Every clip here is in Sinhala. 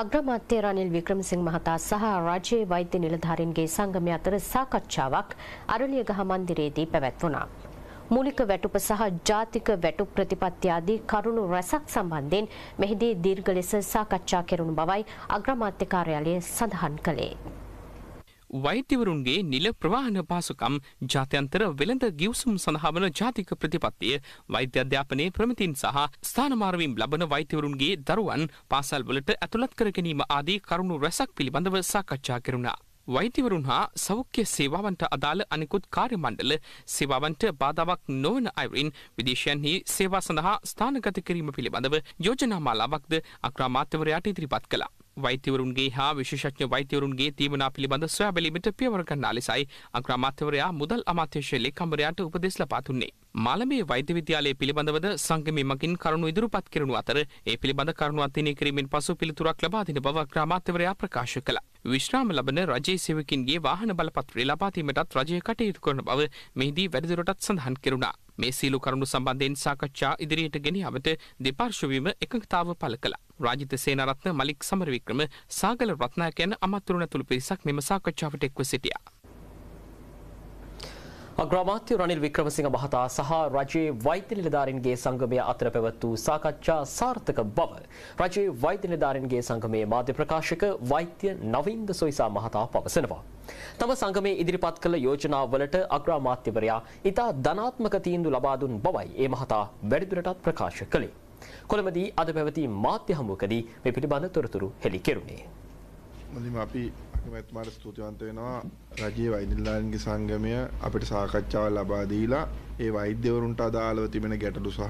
අග්‍රමාත්‍ය රනිල් වික්‍රමසිංහ මහතා සහ රාජ්‍ය වෛද්‍ය නිලධාරීන්ගේ සංගමය අතර සාකච්ඡාවක් අරලියගහ මන්දිරයේදී පැවැත්වුණා. මූලික වැටුප සහ ජාතික වැටුප් ප්‍රතිපත්ති ආදී කරුණු රැසක් සම්බන්ධයෙන් මෙහිදී දීර්ඝ ලෙස සාකච්ඡා කෙරුණු බවයි අග්‍රාමාත්‍ය කාර්යාලය සඳහන් කළේ. වෛද්‍යවරුන්ගේ නිල ප්‍රවාහන පාසුකම් ජාත්‍යන්තර වෙළඳ ගිවසුම් සඳහාවන ජාතික ප්‍රතිපත්තිය වෛද්‍ය අධ්‍යාපනයේ ප්‍රමිතින් සහ ස්ථානමාරවිම් ලබන වෛද්‍යවරුන්ගේ දරුවන් පාසල්වලට ඇතුළත් කර ගැනීම ආදී කරුණු රැසක් පිළිබඳව සාකච්ඡා කරුණා. වෛතිවරුන් හා සෞඛ්‍ය සේවාවන්ට අදාළ අනෙකුත් කාර්යමණ්ඩල සේවාවන්ට බාධාවක් නොවන අයුරින් විදේශයන්හි සේවා සඳහා ස්ථානගත කිරීම පිළිබඳව යෝජනාමාලාවක්ද අක්‍රාමාත්‍යවරයාට ඉදිරිපත් කළා. වෛතිවරුන්ගේ හා විශේෂඥ වෛතිවරුන්ගේ තීමනා පිළිබඳ සොයා බැලීමට පියවර ගන්නා ලෙසයි අග්‍රාමාත්‍යවරයා මුදල් අමාත්‍යංශ ලේකම්වරයාට උපදෙස් ලබා දුන්නේ. මාලඹේ වෛද්‍ය විද්‍යාලය පිළිබඳවද සංගමේ මගින් කරුණු ඉදිරිපත් කරනු අතර ඒ පිළිබඳ කරුණු අධ්‍යයනය කිරීමෙන් පසු පිළිතුරක් ලබා දෙන බව අග්‍රාමාත්‍යවරයා ප්‍රකාශ කළා. විශ්‍රාම ලබන රජයේ සෙවකින්ගේ වාහන බලපත්‍රය ලබාදීමටත් රජය කටයුතු කරන බව මෙහිදී වැඩදුරටත් සඳහන් කෙරුණා. මේ සීලු කරුණු සම්බන්ධයෙන් සාකච්ඡා ඉදිරියට ගෙන යාමට දෙපාර්ශවීම එකඟතාව පළ කළා. රාජිත සේනරත්න මලික් සමරවික්‍රම සාගල රත්නායක යන අමාත්‍යරුණ තුළු පිරිසක් මෙම සාකච්ඡාවට එක්ව සිටියා. අග්‍රාමාත්‍ය රනිල් වික්‍රමසිංහ මහතා සහ රජයේ වෛද්‍ය නිලධාරීන්ගේ සංගමය අතර පැවැත් වූ සාකච්ඡා සාර්ථක බව රජයේ වෛද්‍ය නිලධාරීන්ගේ සංගමයේ මාධ්‍ය ප්‍රකාශක වෛද්‍ය නවින්ද සොයිසා මහතා පවසනවා. තම සංගමයේ ඉදිරිපත් කළ යෝජනාවලට අග්‍රාමාත්‍යවරයා ඉතා ධනාත්මක තීන්දු ලබා දුන් බවයි ඒ මහතා වැඩිදුරටත් ප්‍රකාශ කළේ. කොළඹදී අද පැවති මාධ්‍ය හමුවකදී මේ පිළිබඳ තොරතුරු හෙළි කෙරුණේ. මුලින්ම අපි මැතුමාට ස්තුතිවන්ත වෙනවා රජයේ වෛද්‍යලාන්ගේ සංගමය අපිට සාකච්ඡාව ලබා දීලා ඒ වෛද්‍යවරුන්ට අදාළව තිබෙන ගැටලු සහ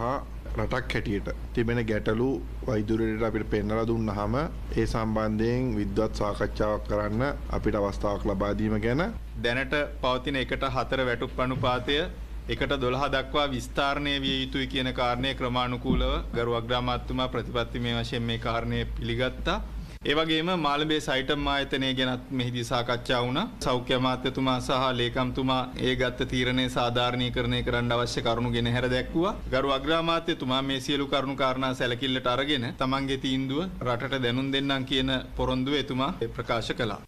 රටක් හැටියට තිබෙන ගැටලු වෛදුරයට අපිට පෙන්වලා දුන්නාම ඒ සම්බන්ධයෙන් විද්වත් සාකච්ඡාවක් කරන්න අපිට අවස්ථාවක් ලබා දීම ගැන දැනට පවතින එකට හතර වැටුප් අනුපාතය එකට දොළහ දක්වා විස්ථාරණය විය යුතුයි කියන කාරණය ක්‍රමාණුකූලව ගරුවග්‍රාමාත්තුමා ප්‍රතිපත්තිමය වශයෙන් මේ කාරණය පිළිගත්තා ඒවගේම මාලබේ සයිටම් ආයතනය ගැනත් මෙහිදී සාකච්ඡා වුණා. සෞඛ්‍ය අමාත්‍යතුමා සහ ලේකම්තුමා ඒ ගත්ත තීරණය සාධාරණීකරණය කරන්න අවශ්‍ය කරුණු ගෙන හැර දැක්වුවා. ගරු අග්‍රාමාත්‍යතුමා මේ සියලු කරුණු කාරණා සැලකිල්ලට අරගෙන තමන්ගේ තීන්දුව රටට දැනුම් දෙන්නම් කියන පොරොන්දුව එතුමා ප්‍රකාශ කළා.